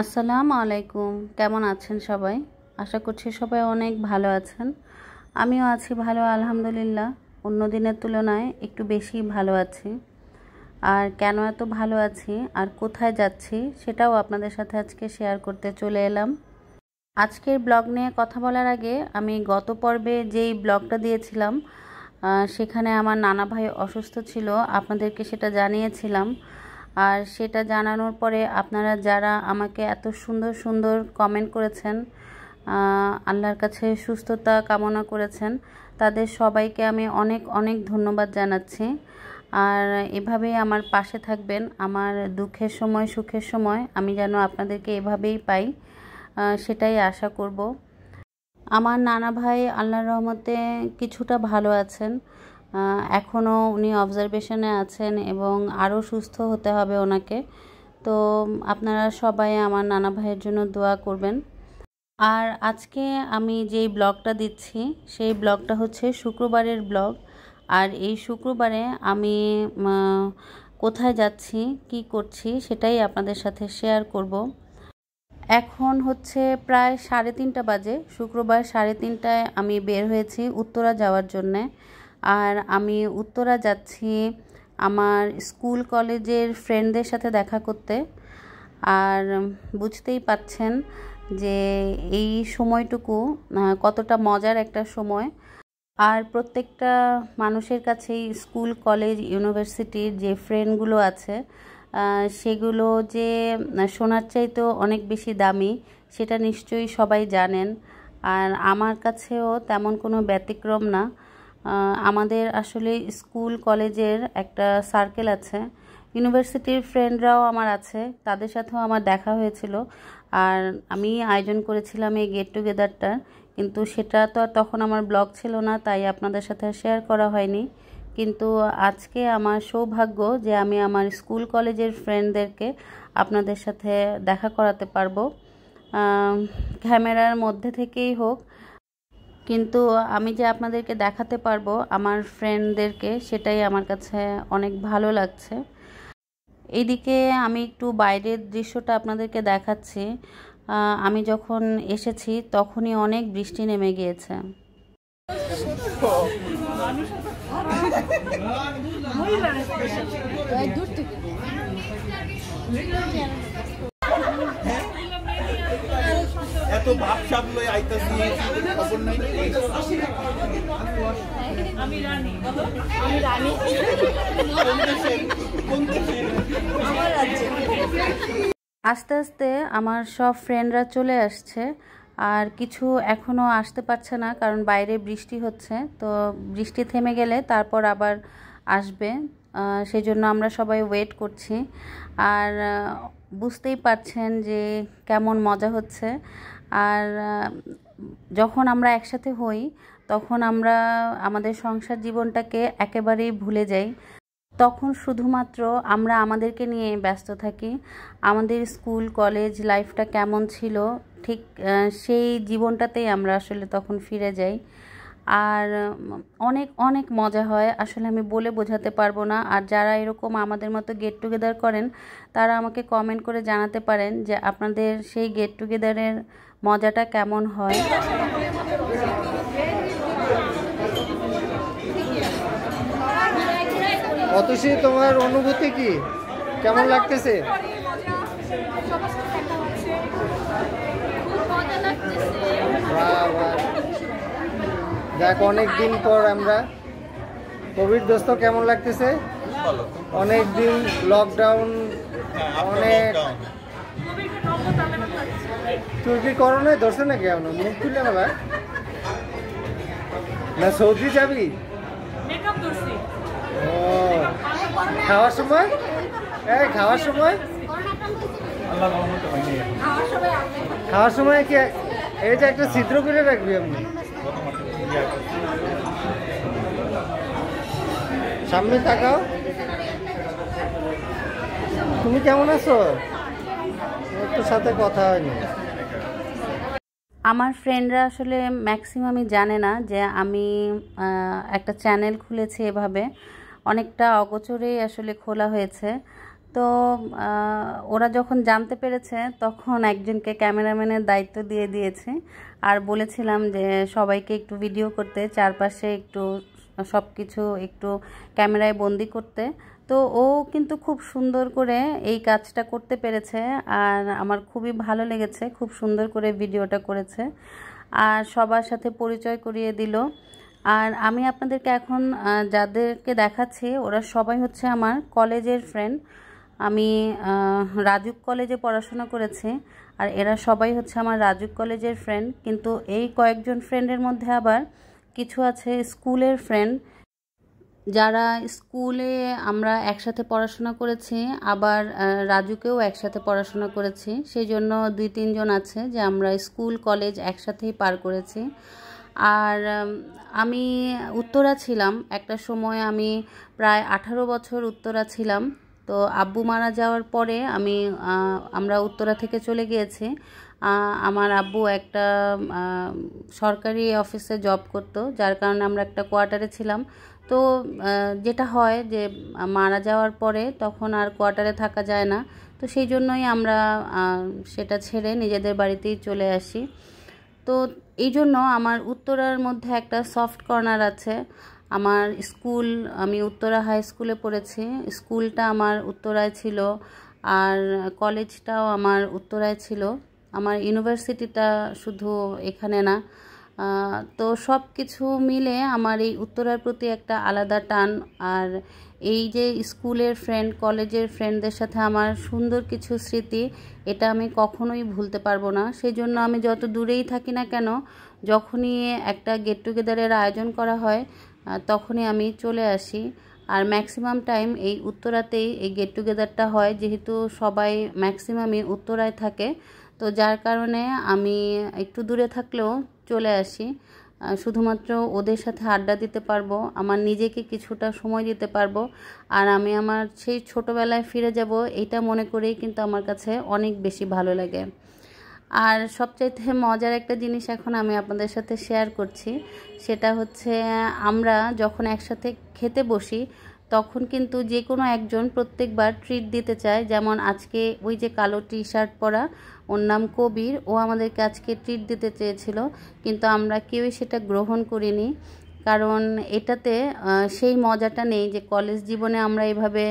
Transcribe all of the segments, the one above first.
আসসালামু আলাইকুম কেমন আছেন সবাই আশা করছি সবাই অনেক ভালো আছেন আমিও আছি ভালো আলহামদুলিল্লাহ অন্য দিনের তুলনায় একটু বেশি ভালো আছি আর কেন এত ভালো আছি আর কোথায় যাচ্ছি সেটাও আপনাদের সাথে আজকে শেয়ার করতে চলে এলাম আজকের ব্লগ নিয়ে কথা বলার আগে আমি গত পর্বে যেই ব্লগটা দিয়েছিলাম সেখানে আমার নানা ভাই অসুস্থ ছিল আপনাদেরকে সেটা জানিয়েছিলাম আর সেটা জানানোর পরে আপনারা যারা আমাকে এত সুন্দর সুন্দর কমেন্ট করেছেন আল্লাহর কাছে সুস্থতা কামনা করেছেন তাদের সবাইকে আমি অনেক অনেক ধন্যবাদ জানাচ্ছি আর এভাবেই আমার পাশে থাকবেন আমার দুঃখের সময় সুখের সময় আমি যেন আপনাদেরকে এভাবেই পাই সেটাই আশা করব আমার নানা ভাই আল্লাহর রহমতে কিছুটা ভালো আছেন এখনও উনি অবজারভেশনে আছেন এবং আরও সুস্থ হতে হবে ওনাকে তো আপনারা সবাই আমার নানা ভাইয়ের জন্য দোয়া করবেন আর আজকে আমি যেই ব্লগটা দিচ্ছি সেই ব্লগটা হচ্ছে শুক্রবারের ব্লগ আর এই শুক্রবারে আমি কোথায় যাচ্ছি কি করছি সেটাই আপনাদের সাথে শেয়ার করব এখন হচ্ছে প্রায় সাড়ে তিনটা বাজে শুক্রবার সাড়ে তিনটায় আমি বের হয়েছি উত্তরা যাওয়ার জন্যে আর আমি উত্তরা যাচ্ছি আমার স্কুল কলেজের ফ্রেন্ডদের সাথে দেখা করতে আর বুঝতেই পাচ্ছেন যে এই সময়টুকু কতটা মজার একটা সময় আর প্রত্যেকটা মানুষের কাছেই স্কুল কলেজ ইউনিভার্সিটির যে ফ্রেন্ডগুলো আছে সেগুলো যে সোনার চাইতেও অনেক বেশি দামি সেটা নিশ্চয়ই সবাই জানেন আর আমার কাছেও তেমন কোনো ব্যতিক্রম না আমাদের আসলে স্কুল কলেজের একটা সার্কেল আছে ইউনিভার্সিটির ফ্রেন্ডরাও আমার আছে তাদের সাথেও আমার দেখা হয়েছিল আর আমি আয়োজন করেছিলাম এই গেট টুগেদারটার কিন্তু সেটা তো আর তখন আমার ব্লগ ছিল না তাই আপনাদের সাথে শেয়ার করা হয়নি কিন্তু আজকে আমার সৌভাগ্য যে আমি আমার স্কুল কলেজের ফ্রেন্ডদেরকে আপনাদের সাথে দেখা করাতে পারবো ক্যামেরার মধ্যে থেকেই হোক কিন্তু আমি যে আপনাদেরকে দেখাতে পারবো আমার ফ্রেন্ডদেরকে সেটাই আমার কাছে অনেক ভালো লাগছে এইদিকে আমি একটু বাইরের দৃশ্যটা আপনাদেরকে দেখাচ্ছি আমি যখন এসেছি তখনই অনেক বৃষ্টি নেমে গিয়েছে দূর থেকে এত ভাব সাপ লই আইতাছি খবর নাই আমি রানী আমি আস্তে আস্তে আমার সব ফ্রেন্ডরা চলে আসছে আর কিছু এখনও আসতে পারছে না কারণ বাইরে বৃষ্টি হচ্ছে তো বৃষ্টি থেমে গেলে তারপর আবার আসবে সেই জন্য আমরা সবাই ওয়েট করছি আর বুঝতেই পারছেন যে কেমন মজা হচ্ছে আর যখন আমরা একসাথে হই তখন আমরা আমাদের সংসার জীবনটাকে একেবারেই ভুলে যাই তখন শুধুমাত্র আমরা আমাদেরকে নিয়ে ব্যস্ত থাকি আমাদের স্কুল কলেজ লাইফটা কেমন ছিল ঠিক সেই জীবনটাতেই আমরা আসলে তখন ফিরে যাই আর অনেক অনেক মজা হয় আসলে আমি বলে বোঝাতে পারবো না আর যারা এরকম আমাদের মতো গেট টুগেদার করেন তারা আমাকে কমেন্ট করে জানাতে পারেন যে আপনাদের সেই গেট টুগেদারের মজাটা কেমন হয় অতসী তোমার অনুভূতি কি কেমন লাগতেছে দেখ অনেক দিন পর আমরা কোভিড দোস্ত কেমন লাগতেছে অনেক দিন লকডাউন হ্যাঁ, অনেক তুই কি করোনায় ধরছে নাকি এখন মুখ খুললে না ভাই না সৌদি যাবি ও খাওয়ার সময় এই খাওয়ার সময় খাওয়ার সময় কি এই যে একটা ছিদ্র করে রাখবি আপনি সামনে তাকাও তুমি কেমন আছো একটু সাথে কথা হয়নি আমার ফ্রেন্ডরা আসলে ম্যাক্সিমামই জানে না যে আমি একটা চ্যানেল খুলেছি এভাবে অনেকটা অগোচরেই আসলে খোলা হয়েছে তো ওরা যখন জানতে পেরেছে তখন একজনকে ক্যামেরাম্যানের দায়িত্ব দিয়ে দিয়েছে আর বলেছিলাম যে সবাইকে একটু ভিডিও করতে চারপাশে একটু সব কিছু একটু ক্যামেরায় বন্দি করতে তো ও কিন্তু খুব সুন্দর করে এই কাজটা করতে পেরেছে আর আমার খুবই ভালো লেগেছে খুব সুন্দর করে ভিডিওটা করেছে আর সবার সাথে পরিচয় করিয়ে দিল আর আমি আপনাদেরকে এখন যাদেরকে দেখাচ্ছি ওরা সবাই হচ্ছে আমার কলেজের ফ্রেন্ড আমি রাজুক কলেজে পড়াশোনা করেছি আর এরা সবাই হচ্ছে আমার রাজুক কলেজের ফ্রেন্ড কিন্তু এই কয়েকজন ফ্রেন্ডের মধ্যে আবার কিছু আছে স্কুলের ফ্রেন্ড যারা স্কুলে আমরা একসাথে পড়াশোনা করেছি আবার রাজুকেও একসাথে পড়াশোনা করেছি সেই জন্য দুই তিনজন আছে যে আমরা স্কুল কলেজ একসাথেই পার করেছি আর আমি উত্তরা ছিলাম একটা সময় আমি প্রায় আঠারো বছর উত্তরা ছিলাম তো আব্বু মারা যাওয়ার পরে আমি আমরা উত্তরা থেকে চলে গিয়েছি আমার আব্বু একটা সরকারি অফিসে জব করতো যার কারণে আমরা একটা কোয়ার্টারে ছিলাম তো যেটা হয় যে মারা যাওয়ার পরে তখন আর কোয়ার্টারে থাকা যায় না তো সেই জন্যই আমরা সেটা ছেড়ে নিজেদের বাড়িতেই চলে আসি তো এই জন্য আমার উত্তরার মধ্যে একটা সফট কর্নার আছে আমার স্কুল আমি উত্তরা হাই স্কুলে পড়েছি স্কুলটা আমার উত্তরায় ছিল আর কলেজটাও আমার উত্তরায় ছিল আমার ইউনিভার্সিটিটা শুধু এখানে না তো সব কিছু মিলে আমার এই উত্তরার প্রতি একটা আলাদা টান আর এই যে স্কুলের ফ্রেন্ড কলেজের ফ্রেন্ডদের সাথে আমার সুন্দর কিছু স্মৃতি এটা আমি কখনোই ভুলতে পারবো না সেই জন্য আমি যত দূরেই থাকি না কেন যখনই একটা গেট টুগেদারের আয়োজন করা হয় তখনই আমি চলে আসি আর ম্যাক্সিমাম টাইম এই উত্তরাতেই এই গেট টুগেদারটা হয় যেহেতু সবাই ম্যাক্সিমামই উত্তরায় থাকে তো যার কারণে আমি একটু দূরে থাকলেও চলে আসি শুধুমাত্র ওদের সাথে আড্ডা দিতে পারবো আমার নিজেকে কিছুটা সময় দিতে পারবো আর আমি আমার সেই ছোটোবেলায় ফিরে যাব এটা মনে করেই কিন্তু আমার কাছে অনেক বেশি ভালো লাগে আর সবচাইতে মজার একটা জিনিস এখন আমি আপনাদের সাথে শেয়ার করছি সেটা হচ্ছে আমরা যখন একসাথে খেতে বসি তখন কিন্তু যে কোনো একজন প্রত্যেকবার ট্রিট দিতে চায় যেমন আজকে ওই যে কালো টি শার্ট পরা ওর নাম কবির ও আমাদেরকে আজকে ট্রিট দিতে চেয়েছিল কিন্তু আমরা কেউই সেটা গ্রহণ করিনি কারণ এটাতে সেই মজাটা নেই যে কলেজ জীবনে আমরা এভাবে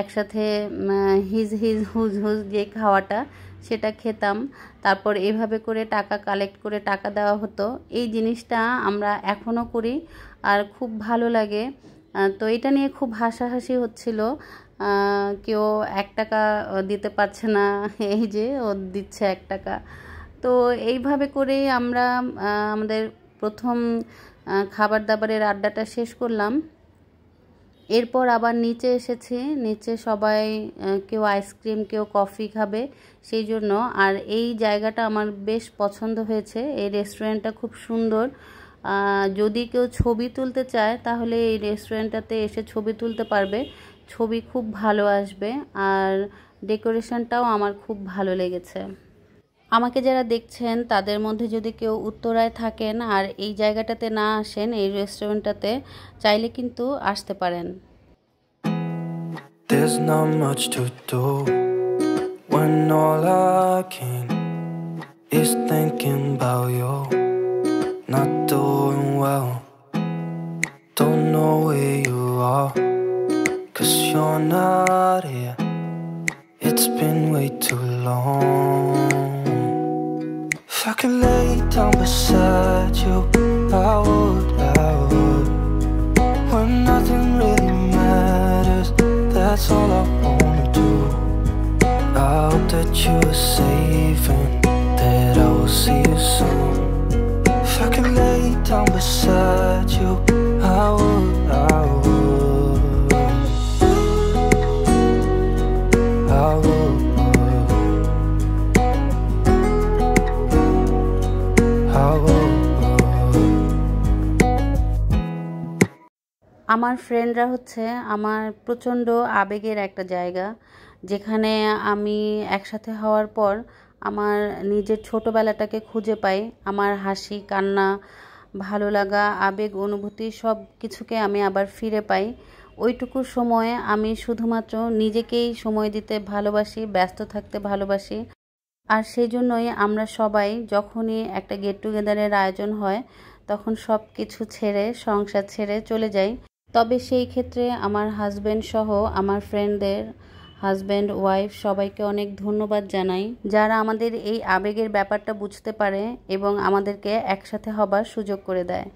একসাথে হিজ হিজ হুজ হুজ যে খাওয়াটা সেটা খেতাম তারপর এভাবে করে টাকা কালেক্ট করে টাকা দেওয়া হতো এই জিনিসটা আমরা এখনও করি আর খুব ভালো লাগে তো এটা নিয়ে খুব হাসাহাসি হচ্ছিল কেউ এক টাকা দিতে পারছে না এই যে ও দিচ্ছে এক টাকা তো এইভাবে করে আমরা আমাদের প্রথম খাবার দাবারের আড্ডাটা শেষ করলাম এরপর আবার নিচে এসেছি নিচে সবাই কেউ আইসক্রিম কেউ কফি খাবে সেই জন্য আর এই জায়গাটা আমার বেশ পছন্দ হয়েছে এই রেস্টুরেন্টটা খুব সুন্দর যদি কেউ ছবি তুলতে চায় তাহলে এই রেস্টুরেন্টটাতে এসে ছবি তুলতে পারবে ছবি খুব ভালো আসবে আর ডেকোরেশনটাও আমার খুব ভালো লেগেছে আমাকে যারা দেখছেন তাদের মধ্যে যদি কেউ উত্তরায় থাকেন আর এই জায়গাটাতে না আসেন এই রেস্টুরেন্টটাতে চাইলে কিন্তু আসতে পারেন There's not much to do when all I can is thinking about you well. Don't know where you are, cause you're not here. It's been way too long. If I could lay down beside you, I would, I would. When nothing really matters, that's all I wanna do. I hope that you're safe and that I will see you soon. If I could lay down beside you I would, I would I would I would I would আমার ফ্রেন্ডরা হচ্ছে আমার প্রচণ্ড আবেগের একটা জায়গা যেখানে আমি একসাথে হওয়ার পর আমার নিজের ছোটোবেলাটাকে খুঁজে পাই আমার হাসি কান্না ভালো লাগা আবেগ অনুভূতি সব কিছুকে আমি আবার ফিরে পাই ওইটুকু সময়ে আমি শুধুমাত্র নিজেকেই সময় দিতে ভালোবাসি ব্যস্ত থাকতে ভালোবাসি আর সেই জন্যই আমরা সবাই যখনই একটা গেট টুগেদারের আয়োজন হয় তখন সব কিছু ছেড়ে সংসার ছেড়ে চলে যাই তবে সেই ক্ষেত্রে আমার হাজব্যান্ড সহ আমার ফ্রেন্ডদের হাজব্যান্ড ওয়াইফ সবাইকে অনেক ধন্যবাদ জানাই যারা আমাদের এই আবেগের ব্যাপারটা বুঝতে পারে এবং আমাদেরকে একসাথে হবার সুযোগ করে দেয়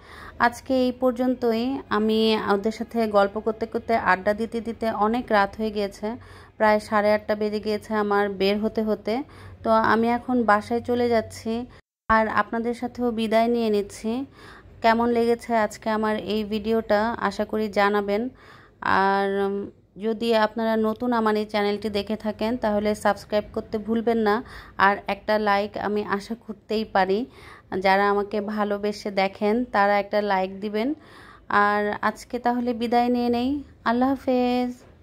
আজকে এই পর্যন্তই আমি ওদের সাথে গল্প করতে করতে আড্ডা দিতে দিতে অনেক রাত হয়ে গিয়েছে প্রায় সাড়ে আটটা বেজে গিয়েছে আমার বের হতে হতে তো আমি এখন বাসায় চলে যাচ্ছি আর আপনাদের সাথেও বিদায় নিয়ে নিচ্ছি কেমন লেগেছে আজকে আমার এই ভিডিওটা আশা করি জানাবেন আর যদি আপনারা নতুন আমার এই চ্যানেলটি দেখে থাকেন তাহলে সাবস্ক্রাইব করতে ভুলবেন না আর একটা লাইক আমি আশা করতেই পারি যারা আমাকে ভালোবেসে দেখেন তারা একটা লাইক দিবেন আর আজকে তাহলে বিদায় নিয়ে নেই আল্লাহ হাফেজ